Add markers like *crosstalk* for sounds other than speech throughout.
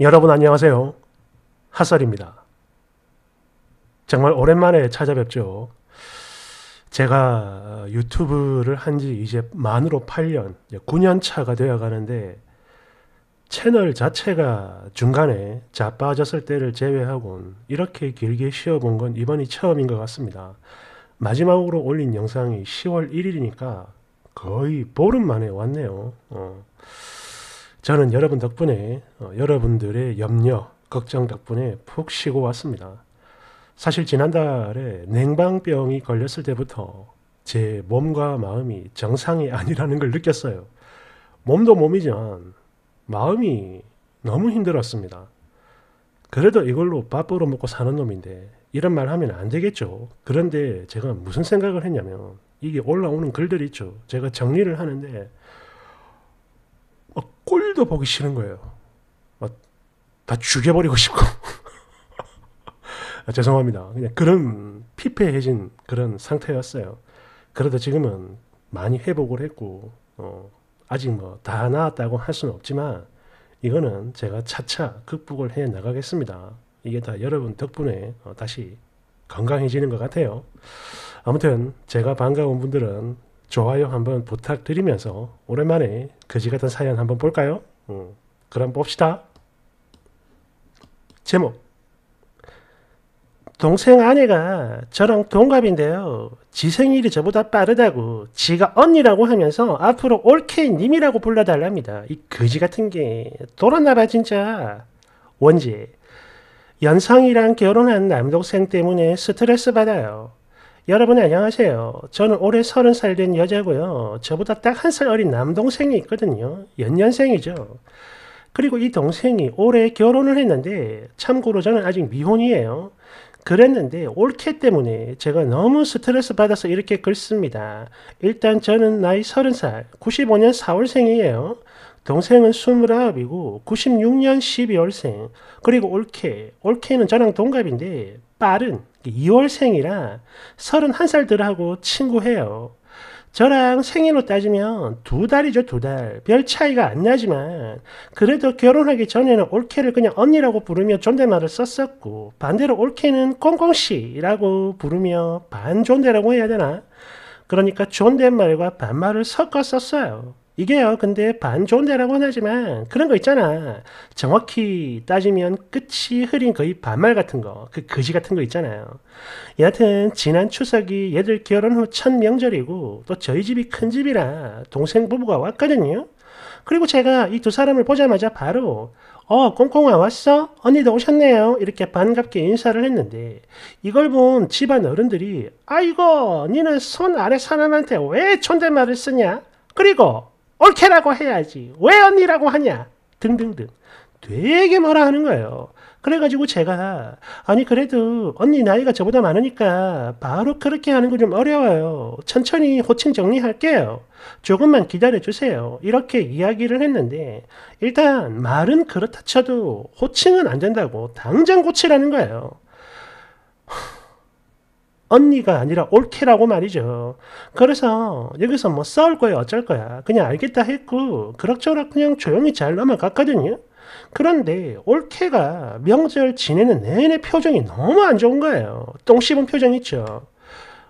여러분 안녕하세요. 핫설입니다. 정말 오랜만에 찾아뵙죠. 제가 유튜브를 한지 이제 만으로 8년, 9년 차가 되어 가는데 채널 자체가 중간에 자빠졌을 때를 제외하곤 이렇게 길게 쉬어본 건 이번이 처음인 것 같습니다. 마지막으로 올린 영상이 10월 1일이니까 거의 보름 만에 왔네요. 어. 저는 여러분 덕분에 어, 여러분들의 염려, 걱정 덕분에 푹 쉬고 왔습니다. 사실 지난달에 냉방병이 걸렸을 때부터 제 몸과 마음이 정상이 아니라는 걸 느꼈어요. 몸도 몸이지만 마음이 너무 힘들었습니다. 그래도 이걸로 밥으로먹고 사는 놈인데 이런 말 하면 안 되겠죠. 그런데 제가 무슨 생각을 했냐면 이게 올라오는 글들 있죠. 제가 정리를 하는데 꼴도 보기 싫은 거예요. 막다 죽여버리고 싶고. 아, *laughs* 죄송합니다. 그냥 그런 피폐해진 그런 상태였어요. 그러다 지금은 많이 회복을 했고, 어, 아직 뭐 다 나았다고 할 수는 없지만, 이거는 제가 차차 극복을 해 나가겠습니다. 이게 다 여러분 덕분에 어, 다시 건강해지는 것 같아요. 아무튼 제가 반가운 분들은 좋아요 한번 부탁드리면서 오랜만에 거지 같은 사연 한번 볼까요? 음, 그럼 봅시다. 제목 동생 아내가 저랑 동갑인데요. 지 생일이 저보다 빠르다고 지가 언니라고 하면서 앞으로 올케 님이라고 불러달랍니다. 이 거지 같은 게 돌았나봐 진짜. 원지 연상이랑 결혼한 남동생 때문에 스트레스 받아요. 여러분 안녕하세요. 저는 올해 30살 된 여자고요. 저보다 딱 한 살 어린 남동생이 있거든요. 연년생이죠. 그리고 이 동생이 올해 결혼을 했는데 참고로 저는 아직 미혼이에요. 그랬는데 올케 때문에 제가 너무 스트레스 받아서 이렇게 글씁니다. 일단 저는 나이 30살, 95년 4월생이에요. 동생은 29이고 96년 12월생. 그리고 올케, 올케는 저랑 동갑인데 빠른 2월생이라 31살들하고 친구해요. 저랑 생일로 따지면 두 달이죠, 두 달. 별 차이가 안 나지만, 그래도 결혼하기 전에는 올케를 그냥 언니라고 부르며 존댓말을 썼었고, 반대로 올케는 꽁꽁씨라고 부르며 반존대라고 해야 되나? 그러니까 존댓말과 반말을 섞어 썼어요. 이게요 근데 반 좋은데라고는 하지만 그런 거 있잖아 정확히 따지면 끝이 흐린 거의 반말 같은 거그 거지 같은 거 있잖아요 여하튼 지난 추석이 얘들 결혼 후 첫 명절이고 또 저희 집이 큰 집이라 동생 부부가 왔거든요 그리고 제가 이 두 사람을 보자마자 바로 어 꽁꽁아 왔어? 언니도 오셨네요 이렇게 반갑게 인사를 했는데 이걸 본 집안 어른들이 아이고 니는 손 아래 사람한테 왜 존댓말을 쓰냐? 그리고 옳게라고 해야지 왜 언니라고 하냐 등등등 되게 뭐라 하는 거예요. 그래가지고 제가 아니 그래도 언니 나이가 저보다 많으니까 바로 그렇게 하는 거 좀 어려워요. 천천히 호칭 정리할게요. 조금만 기다려주세요. 이렇게 이야기를 했는데 일단 말은 그렇다 쳐도 호칭은 안 된다고 당장 고치라는 거예요. 언니가 아니라 옳게라고 말이죠. 그래서 여기서 뭐 싸울 거야 어쩔 거야 그냥 알겠다 했고 그럭저럭 그냥 조용히 잘 넘어갔거든요. 그런데 올케가 명절 지내는 내내 표정이 너무 안 좋은 거예요. 똥 씹은 표정 있죠.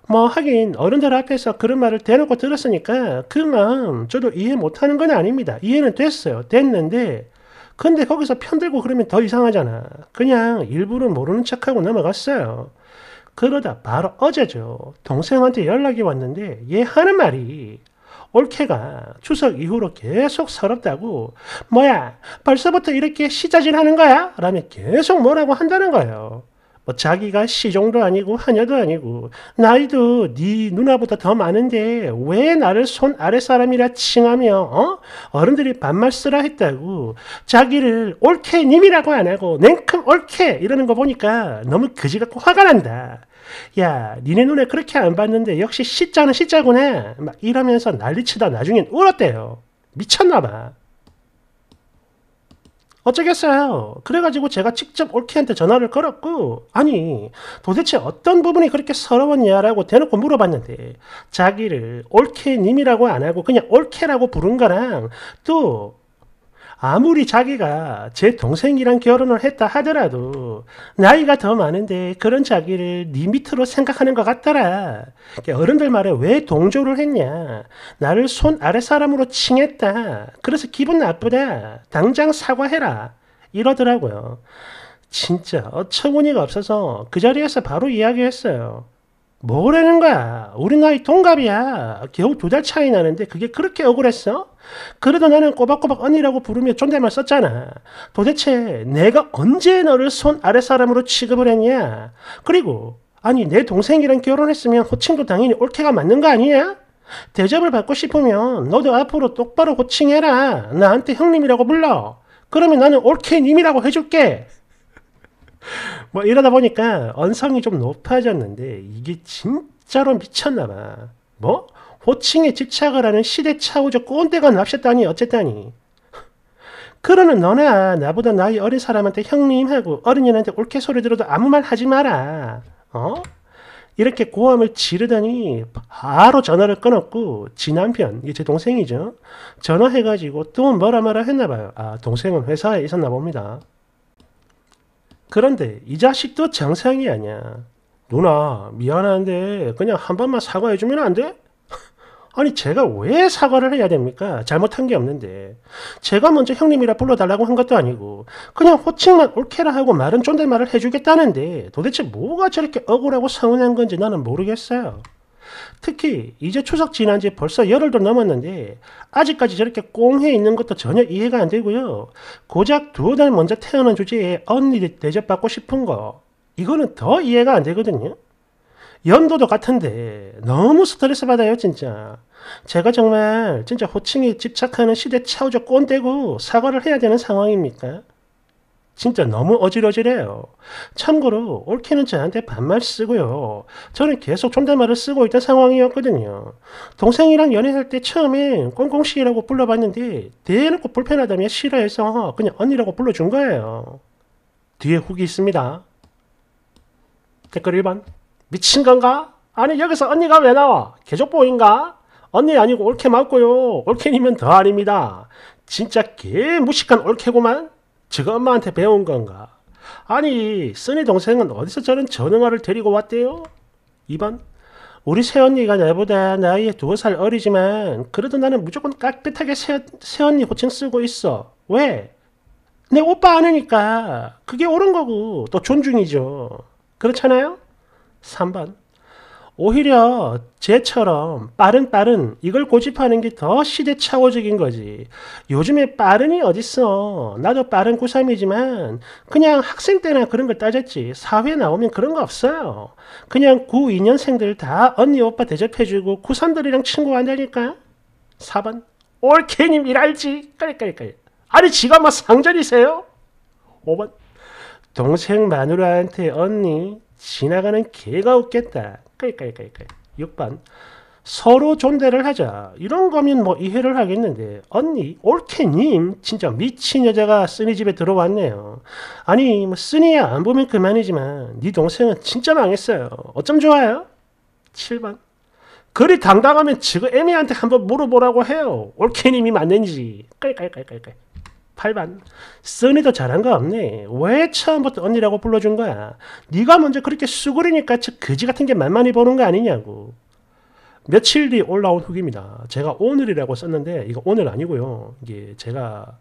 뭐 하긴 어른들 앞에서 그런 말을 대놓고 들었으니까 그 마음 저도 이해 못하는 건 아닙니다. 이해는 됐어요. 됐는데 근데 거기서 편들고 그러면 더 이상하잖아. 그냥 일부러 모르는 척하고 넘어갔어요. 그러다 바로 어제죠. 동생한테 연락이 왔는데 얘 하는 말이 올케가 추석 이후로 계속 서럽다고 뭐야 벌써부터 이렇게 시자질하는 거야? 라며 계속 뭐라고 한다는 거예요. 뭐 자기가 시종도 아니고 하녀도 아니고 나이도 네 누나보다 더 많은데 왜 나를 손 아랫사람이라 칭하며 어? 어른들이 반말 쓰라 했다고 자기를 올케님이라고 안 하고 냉큼 올케 이러는 거 보니까 너무 그지 같고 화가 난다. 야, 니네 눈에 그렇게 안 봤는데 역시 시자는 시자구네막 이러면서 난리치다 나중엔 울었대요. 미쳤나봐. 어쩌겠어요. 그래가지고 제가 직접 올케한테 전화를 걸었고, 아니, 도대체 어떤 부분이 그렇게 서러웠냐라고 대놓고 물어봤는데, 자기를 올케님이라고 안 하고 그냥 올케라고 부른 거랑, 또, 아무리 자기가 제 동생이랑 결혼을 했다 하더라도 나이가 더 많은데 그런 자기를 네 밑으로 생각하는 것 같더라. 어른들 말에 왜 동조를 했냐. 나를 손 아래 사람으로 칭했다. 그래서 기분 나쁘다. 당장 사과해라. 이러더라고요. 진짜 어처구니가 없어서 그 자리에서 바로 이야기했어요. 뭐라는 거야? 우리 나이 동갑이야. 겨우 두 달 차이 나는데 그게 그렇게 억울했어? 그래도 나는 꼬박꼬박 언니라고 부르며 존댓말 썼잖아. 도대체 내가 언제 너를 손 아래 사람으로 취급을 했냐? 그리고 아니 내 동생이랑 결혼했으면 호칭도 당연히 올케가 맞는 거 아니야? 대접을 받고 싶으면 너도 앞으로 똑바로 호칭해라. 나한테 형님이라고 불러. 그러면 나는 올케님이라고 해줄게. 뭐 이러다 보니까 언성이 좀 높아졌는데 이게 진짜로 미쳤나봐. 뭐? 호칭에 집착을 하는 시대착오적 꼰대가 납셨다니 어쨌다니. 그러는 너나 나보다 나이 어린 사람한테 형님하고 어른이한테 옳게 소리 들어도 아무 말 하지 마라. 어? 이렇게 고함을 지르더니 바로 전화를 끊었고 지 남편, 이제 동생이죠. 전화해가지고 또 뭐라 뭐라 했나 봐요. 아 동생은 회사에 있었나 봅니다. 그런데 이 자식도 정상이 아니야. 누나 미안한데 그냥 한 번만 사과해주면 안 돼? *laughs* 아니 제가 왜 사과를 해야 됩니까? 잘못한 게 없는데 제가 먼저 형님이라 불러달라고 한 것도 아니고 그냥 호칭만 옳게라 하고 말은 존댓말을 해주겠다는데 도대체 뭐가 저렇게 억울하고 서운한 건지 나는 모르겠어요. 특히 이제 추석 지난 지 벌써 열흘도 넘었는데 아직까지 저렇게 꽁해 있는 것도 전혀 이해가 안 되고요. 고작 두 달 먼저 태어난 주제에 언니 를 대접받고 싶은 거 이거는 더 이해가 안 되거든요. 연도도 같은데 너무 스트레스 받아요 진짜. 제가 정말 진짜 호칭에 집착하는 시대 차우적 꼰대고 사과를 해야 되는 상황입니까? 진짜 너무 어질어질해요. 참고로 올케는 저한테 반말 쓰고요. 저는 계속 존댓말을 쓰고 있던 상황이었거든요. 동생이랑 연애할 때 처음에 꽁꽁씨라고 불러봤는데 대놓고 불편하다며 싫어해서 그냥 언니라고 불러준 거예요. 뒤에 후기 있습니다. 댓글 1번 미친 건가? 아니 여기서 언니가 왜 나와? 개족보인가? 언니 아니고 올케 맞고요. 올케이면더 아닙니다. 진짜 개 무식한 올케구만 지가 엄마한테 배운 건가? 아니, 쓰니 동생은 어디서 저런 전응아를 데리고 왔대요? 2번. 우리 새언니가 나보다 나이에 두 살 어리지만 그래도 나는 무조건 깍듯하게 새, 새언니 호칭 쓰고 있어. 왜? 내 오빠 아니니까 그게 옳은 거고 또 존중이죠. 그렇잖아요? 3번. 오히려 쟤처럼 빠른 빠른 이걸 고집하는 게 더 시대착오적인 거지. 요즘에 빠른이 어딨어. 나도 빠른 고3이지만 그냥 학생 때나 그런 걸 따졌지. 사회 나오면 그런 거 없어요. 그냥 9, 2년생들 다 언니 오빠 대접해주고 고3들이랑 친구 한다니까. 4번 올케님 일할지. 깔깔깔. 아니 지가 뭐 상전이세요? 5번 동생 마누라한테 언니 지나가는 개가 웃겠다. 그러니까, 6번. 서로 존대를 하자. 이런 거면 뭐 이해를 하겠는데, 언니, 올케님, 진짜 미친 여자가 쓰니 집에 들어왔네요. 아니, 뭐, 쓰니야 안 보면 그만이지만, 네 동생은 진짜 망했어요. 어쩜 좋아요? 7번. 그리 당당하면 지금 애미한테 한번 물어보라고 해요. 올케님이 맞는지. 깔깔깔깔깔. 8반 써니도 잘한 거 없네 왜 처음부터 언니라고 불러준 거야 네가 먼저 그렇게 수그리니까 저 거지 같은 게 만만히 보는 거 아니냐고 며칠 뒤 올라온 후기입니다 제가 오늘이라고 썼는데 이거 오늘 아니고요 이게 제가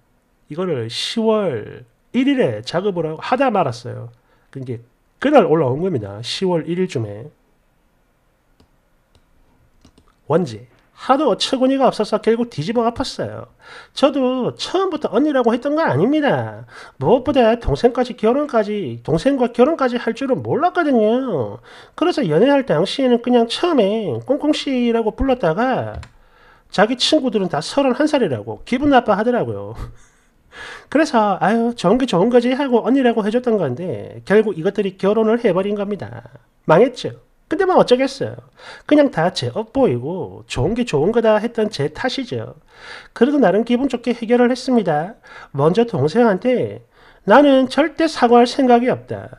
이거를 10월 1일에 작업을 하다 말았어요 그게 그날 올라온 겁니다 10월 1일쯤에 원제 하도 어처구니가 없어서 결국 뒤집어 엎었어요. 저도 처음부터 언니라고 했던 건 아닙니다. 무엇보다 동생까지 결혼까지, 동생과 결혼까지 할 줄은 몰랐거든요. 그래서 연애할 당시에는 그냥 처음에 꽁꽁씨라고 불렀다가 자기 친구들은 다 서른한 살이라고 기분 나빠 하더라고요. *laughs* 그래서 아유 좋은 게 좋은 거지 하고 언니라고 해줬던 건데 결국 이것들이 결혼을 해버린 겁니다. 망했죠. 근데뭐 어쩌겠어요. 그냥 다제 업보이고 좋은 게 좋은 거다 했던 제 탓이죠. 그래도 나름 기분 좋게 해결을 했습니다. 먼저 동생한테 나는 절대 사과할 생각이 없다.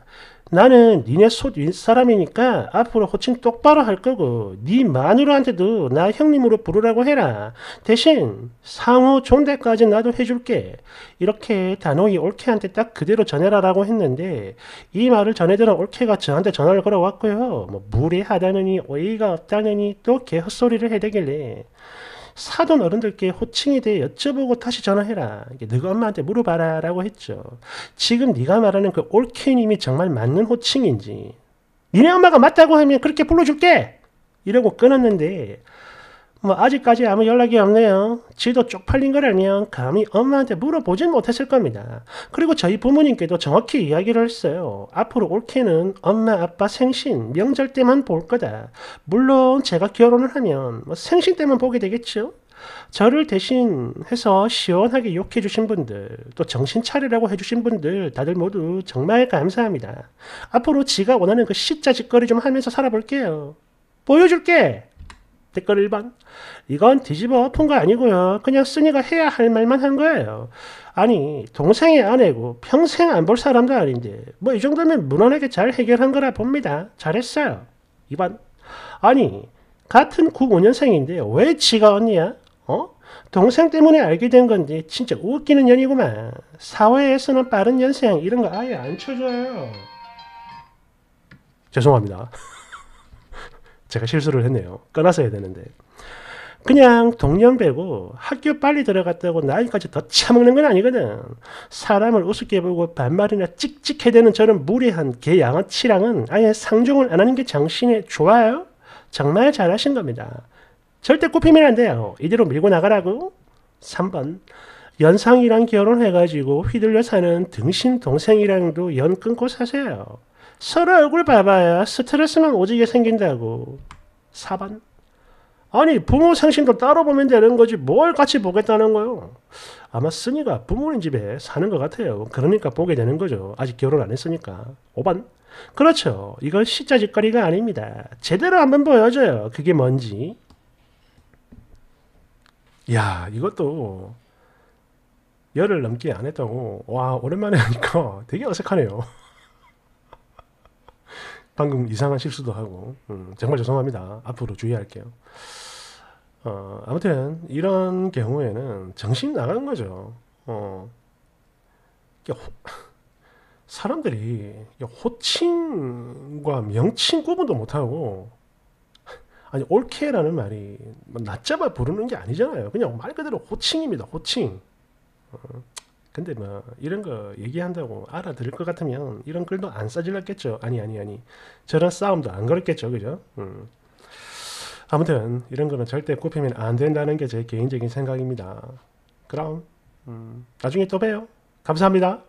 나는 니네 소 윗사람이니까 앞으로 호칭 똑바로 할 거고 니 마누라한테도 나 형님으로 부르라고 해라. 대신 상호 존대까지 나도 해줄게. 이렇게 단호히 올케한테 딱 그대로 전해라라고 했는데 이 말을 전해들은 올케가 저한테 전화를 걸어왔고요. 뭐 무례하다느니 어이가 없다느니 또 개헛소리를 해대길래 사돈 어른들께 호칭에 대해 여쭤보고 다시 전화해라. 너가 엄마한테 물어봐라. 라고 했죠. 지금 네가 말하는 그 올케님이 정말 맞는 호칭인지. 니네 엄마가 맞다고 하면 그렇게 불러줄게! 이러고 끊었는데 뭐 아직까지 아무 연락이 없네요. 지도 쪽팔린 걸 알면 감히 엄마한테 물어보진 못했을 겁니다. 그리고 저희 부모님께도 정확히 이야기를 했어요. 앞으로 올케는 엄마 아빠 생신 명절 때만 볼 거다. 물론 제가 결혼을 하면 뭐 생신 때만 보게 되겠죠. 저를 대신해서 시원하게 욕해 주신 분들 또 정신 차리라고 해주신 분들 다들 모두 정말 감사합니다. 앞으로 지가 원하는 그 C자 짓거리 좀 하면서 살아볼게요. 보여줄게! 댓글 1번. 이건 뒤집어 엎은 거 아니고요. 그냥 쓰니가 해야 할 말만 한 거예요. 아니 동생의 아내고 평생 안 볼 사람도 아닌데 뭐 이 정도면 무난하게 잘 해결한 거라 봅니다. 잘했어요. 2번. 아니 같은 95년생인데 왜 지가 언니야? 어? 동생 때문에 알게 된 건데 진짜 웃기는 년이구만. 사회에서는 빠른 연생 이런 거 아예 안 쳐줘요. 죄송합니다. 제가 실수를 했네요. 끊었어야 되는데. 그냥 동년 배고 학교 빨리 들어갔다고 나이까지 더 처먹는 건 아니거든. 사람을 우습게 보고 반말이나 찍찍해대는 저런 무례한 개양아치랑은 아예 상종을 안 하는 게 정신에 좋아요. 정말 잘하신 겁니다. 절대 꼽히면 안 돼요. 이대로 밀고 나가라고. 3번. 연상이랑 결혼해가지고 휘둘려 사는 등신 동생이랑도 연 끊고 사세요. 서로 얼굴 봐봐요 스트레스만 오지게 생긴다고. 4번. 아니 부모 생신도 따로 보면 되는 거지 뭘 같이 보겠다는 거요. 아마 쓰니가 부모님 집에 사는 것 같아요. 그러니까 보게 되는 거죠. 아직 결혼 안 했으니까. 5번. 그렇죠. 이건 시자짓거리가 아닙니다. 제대로 한번 보여줘요. 그게 뭔지. 야 이것도 열흘 넘게 안 했다고. 와 오랜만에 하니까 되게 어색하네요. 방금 이상한 실수도 하고 음, 정말 죄송합니다. 앞으로 주의할게요. 어, 아무튼 이런 경우에는 정신 나가는 거죠. 어, *laughs* 사람들이 호칭과 명칭 구분도 못하고 *laughs* 아니 올케라는 말이 낮잡아 뭐 부르는 게 아니잖아요. 그냥 말 그대로 호칭입니다. 호칭. 어. 근데 뭐 이런 거 얘기한다고 알아들을 것 같으면 이런 글도 안써질랐겠죠 아니 아니 아니 저런 싸움도 안 걸었겠죠. 그죠? 음. 아무튼 이런 거는 절대 굽히면 안 된다는 게 제 개인적인 생각입니다. 그럼 음, 나중에 또 봬요. 감사합니다.